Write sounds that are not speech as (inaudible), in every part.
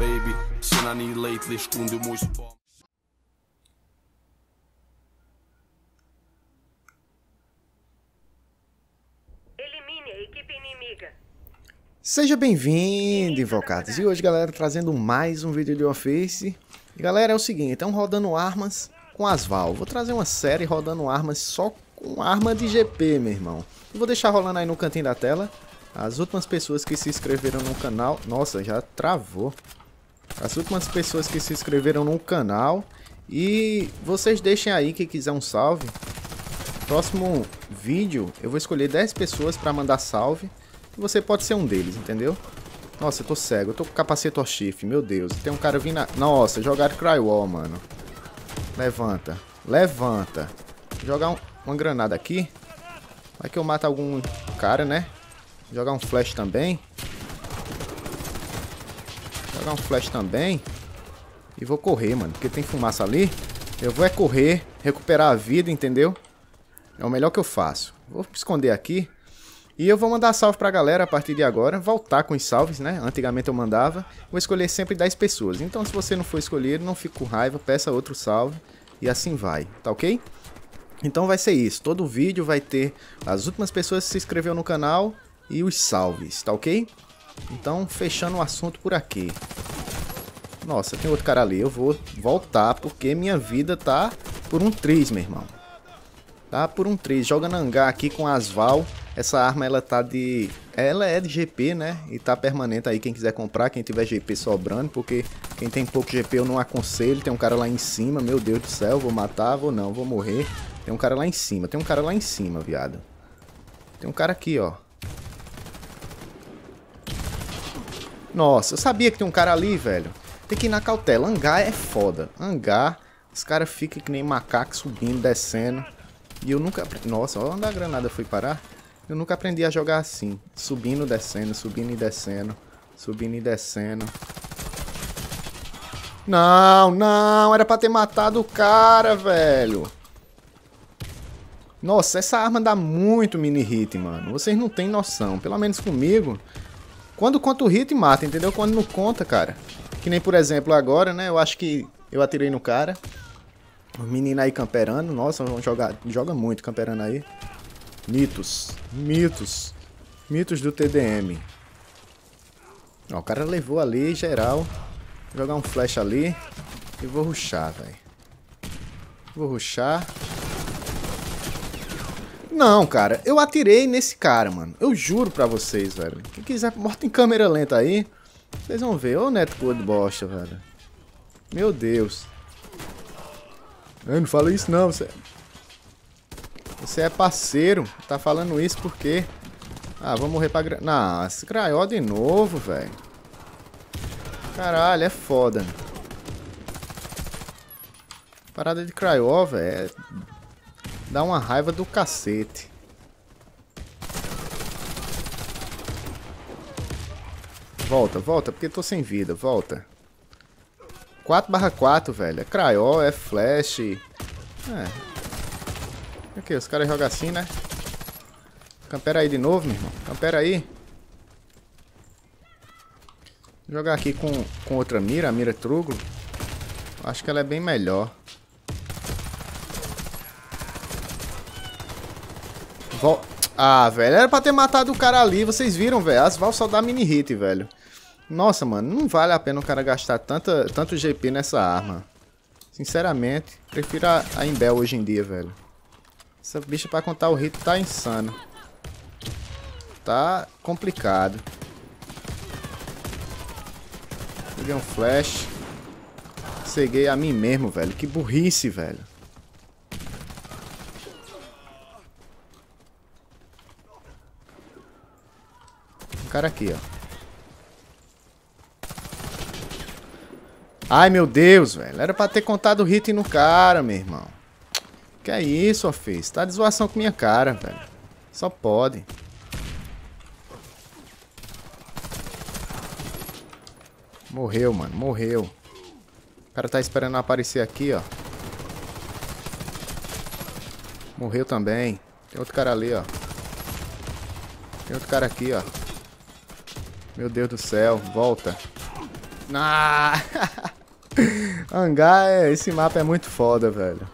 baby. I need lately, esconde o moço Seja bem-vindo, Invocados. E hoje, galera, trazendo mais um vídeo de Office. galera, é o seguinte, estão rodando armas com Val. Vou trazer uma série rodando armas só com arma de GP, meu irmão. Eu vou deixar rolando aí no cantinho da tela. As últimas pessoas que se inscreveram no canal... Nossa, já travou as últimas pessoas que se inscreveram no canal. E vocês deixem aí quem quiser um salve. Próximo vídeo eu vou escolher 10 pessoas para mandar salve. E você pode ser um deles, entendeu? Nossa, eu tô cego. Eu tô com capacete ao chifre, meu Deus. Tem um cara vindo na... Nossa, jogaram Crywall, mano. Levanta. Levanta. Vou jogar um... uma granada aqui. Vai que eu mato algum cara, né? Vou jogar um flash também. Jogar um flash também. E vou correr, mano. Porque tem fumaça ali. Eu vou é correr, recuperar a vida, entendeu? É o melhor que eu faço. Vou me esconder aqui. E eu vou mandar salve pra galera a partir de agora. Voltar com os salves, né? Antigamente eu mandava. Vou escolher sempre 10 pessoas. Então se você não for escolhido, não fique com raiva. Peça outro salve. E assim vai. Tá ok? Então vai ser isso. Todo vídeo vai ter as últimas pessoas que se inscreveram no canal e os salves, tá ok? Então, fechando o assunto por aqui. Nossa, tem outro cara ali. Eu vou voltar porque minha vida tá por um triz, meu irmão. Tá por um triz. Joga na aqui com asval. Essa arma, ela tá de... Ela é de GP, né? E tá permanente aí quem quiser comprar, quem tiver GP sobrando. Porque quem tem pouco GP eu não aconselho. Tem um cara lá em cima. Meu Deus do céu, vou matar, vou não, vou morrer. Tem um cara lá em cima. Tem um cara lá em cima, viado. Tem um cara aqui, ó. Nossa, eu sabia que tem um cara ali, velho. Tem que ir na cautela. Hangar é foda. Hangar, os caras ficam que nem macaco subindo, descendo. E eu nunca... Nossa, olha onde a granada foi parar. Eu nunca aprendi a jogar assim. Subindo, descendo, subindo e descendo. Subindo e descendo. Não, não. Era pra ter matado o cara, velho. Nossa, essa arma dá muito mini hit, mano. Vocês não têm noção. Pelo menos comigo, quando conta o hit, mata, entendeu? Quando não conta, cara. Que nem, por exemplo, agora, né? Eu acho que eu atirei no cara. O menino aí camperando. Nossa, joga, joga muito camperando aí. Mitos. Mitos. Mitos do TDM. Ó, o cara levou ali, geral. Vou jogar um flash ali. E vou ruxar, velho. Vou ruxar. Não, cara, eu atirei nesse cara, mano. Eu juro pra vocês, velho. Quem quiser, morta em câmera lenta aí. Vocês vão ver. Ô, Neto Cor de bosta, velho. Meu Deus. Eu não fala isso não, você... Você é parceiro. Tá falando isso porque... Ah, vou morrer pra... Gra... Nossa, Graiol de novo, velho. Caralho, é foda. Parada de Craiol, velho. É Dá uma raiva do cacete. Volta, volta, porque tô sem vida, volta. 4 barra 4, velho. É Cryo, é Flash. É. Ok, os caras jogam assim, né? Campera aí de novo, meu irmão. Campera aí. Vou jogar aqui com, com outra mira, a mira Trugo. Acho que ela é bem melhor. Vol... Ah, velho, era pra ter matado o cara ali, vocês viram, velho. As Val só dá mini hit, velho. Nossa, mano, não vale a pena o cara gastar tanta, tanto GP nessa arma. Sinceramente, prefiro a, a Imbel hoje em dia, velho. Essa bicha pra contar o hit tá insano. Tá complicado. Peguei um flash. Ceguei a mim mesmo, velho. Que burrice, velho. cara aqui, ó. Ai, meu Deus, velho. Era pra ter contado o hit no cara, meu irmão. Que é isso, ó, fez? Tá de zoação com minha cara, velho. Só pode. Morreu, mano. Morreu. O cara tá esperando aparecer aqui, ó. Morreu também. Tem outro cara ali, ó. Tem outro cara aqui, ó. Meu Deus do céu, volta. Ah! (laughs) Hangar, é, esse mapa é muito foda, velho.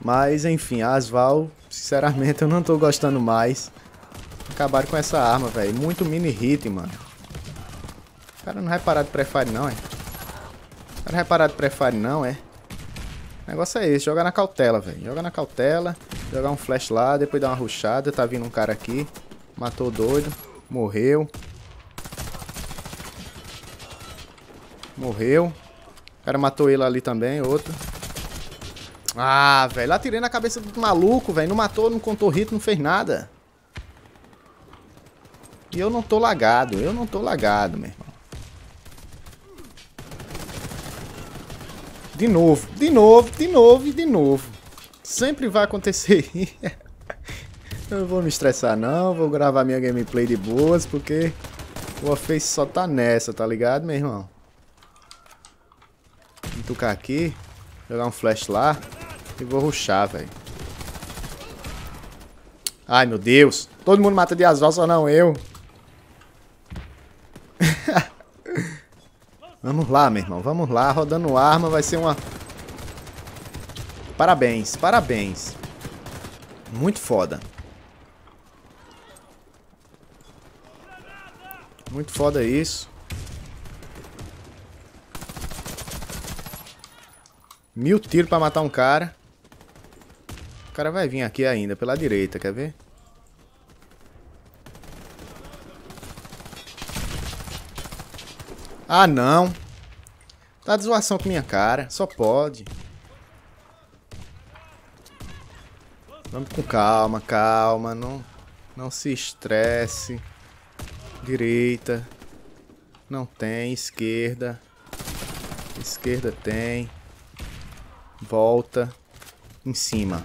Mas, enfim, Asval, sinceramente, eu não tô gostando mais. Acabaram com essa arma, velho. Muito mini hit, mano. O cara não vai é parar de prefire, não, é? O cara não é vai parar de prefire, não, é? O negócio é esse, jogar na cautela, velho. Joga na cautela, jogar um flash lá, depois dar uma ruchada. Tá vindo um cara aqui, matou o doido, morreu. Morreu. O cara matou ele ali também, outro. Ah, velho. Lá tirei na cabeça do maluco, velho. Não matou, não contou hit, não fez nada. E eu não tô lagado. Eu não tô lagado, meu irmão. De novo, de novo, de novo e de novo. Sempre vai acontecer. (laughs) eu não vou me estressar não, vou gravar minha gameplay de boas, porque o Face só tá nessa, tá ligado, meu irmão? Tocar aqui. Jogar um flash lá. E vou ruxar, velho. Ai, meu Deus. Todo mundo mata de azul, só não eu. (laughs) vamos lá, meu irmão. Vamos lá. Rodando arma vai ser uma... Parabéns, parabéns. Muito foda. Muito foda isso. Mil tiros pra matar um cara. O cara vai vir aqui ainda, pela direita, quer ver? Ah, não. Tá de zoação com minha cara. Só pode. Vamos com calma, calma. Não, não se estresse. Direita. Não tem. Esquerda. Esquerda tem. Volta. Em cima.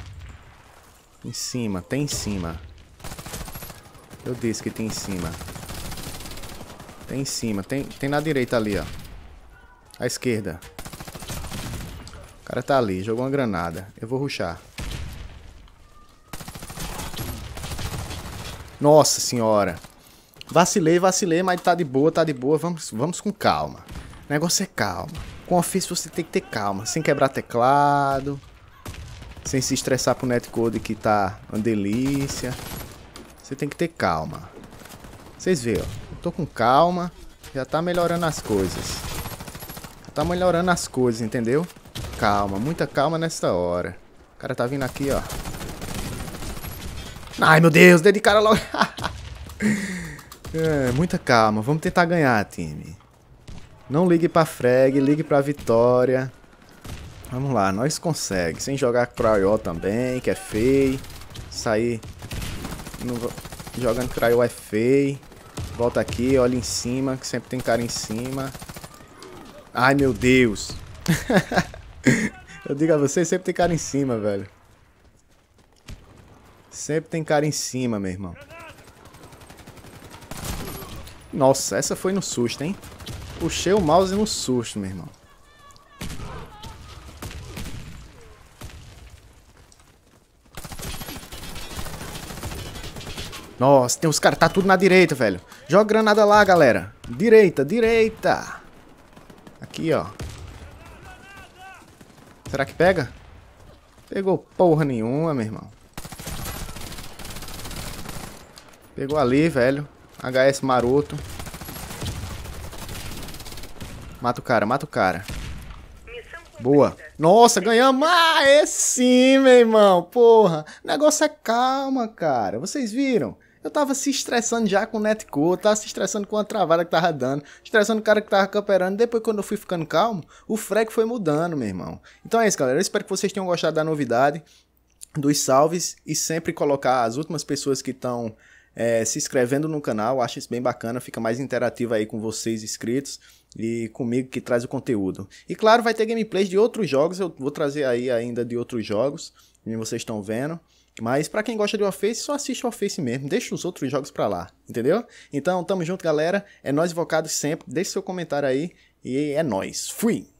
Em cima. Tem em cima. Eu disse que tem em cima. Tem em cima. Tem, tem na direita ali, ó. À esquerda. O cara tá ali. Jogou uma granada. Eu vou ruxar. Nossa senhora. Vacilei, vacilei, mas tá de boa, tá de boa. Vamos, vamos com calma. O negócio é calma. Com Office você tem que ter calma, sem quebrar teclado, sem se estressar pro netcode que tá uma delícia. Você tem que ter calma. Vocês veem, ó. tô com calma, já tá melhorando as coisas. Já tá melhorando as coisas, entendeu? Calma, muita calma nessa hora. O cara tá vindo aqui, ó. Ai, meu Deus, dei de cara logo. (laughs) é, muita calma. Vamos tentar ganhar, time. Não ligue pra frag, ligue pra vitória. Vamos lá, nós consegue. Sem jogar Cryo também, que é feio. Sair não... jogando Cryo é feio. Volta aqui, olha em cima, que sempre tem cara em cima. Ai, meu Deus. (laughs) Eu digo a vocês, sempre tem cara em cima, velho. Sempre tem cara em cima, meu irmão. Nossa, essa foi no susto, hein? puxei o mouse no susto, meu irmão. Nossa, tem uns caras. Tá tudo na direita, velho. Joga granada lá, galera. Direita, direita. Aqui, ó. Será que pega? Pegou porra nenhuma, meu irmão. Pegou ali, velho. HS maroto. Mata o cara, mata o cara. Boa. Nossa, ganhamos. Ah, é sim, meu irmão. Porra. O negócio é calma, cara. Vocês viram? Eu tava se estressando já com o Netcode, tava se estressando com a travada que tava dando, estressando o cara que tava camperando. Depois, quando eu fui ficando calmo, o frego foi mudando, meu irmão. Então é isso, galera. Eu espero que vocês tenham gostado da novidade, dos salves e sempre colocar as últimas pessoas que estão é, eh, se inscrevendo no canal. acho isso bem bacana, fica mais interativo aí com vocês inscritos e comigo que traz o conteúdo. E claro, vai ter gameplays de outros jogos, eu vou trazer aí ainda de outros jogos, como vocês estão vendo. Mas para quem gosta de Warface, só assiste o Warface mesmo, deixa os outros jogos pra lá, entendeu? Então, tamo junto, galera. É nós invocados sempre. Deixe seu comentário aí e é nós. Fui.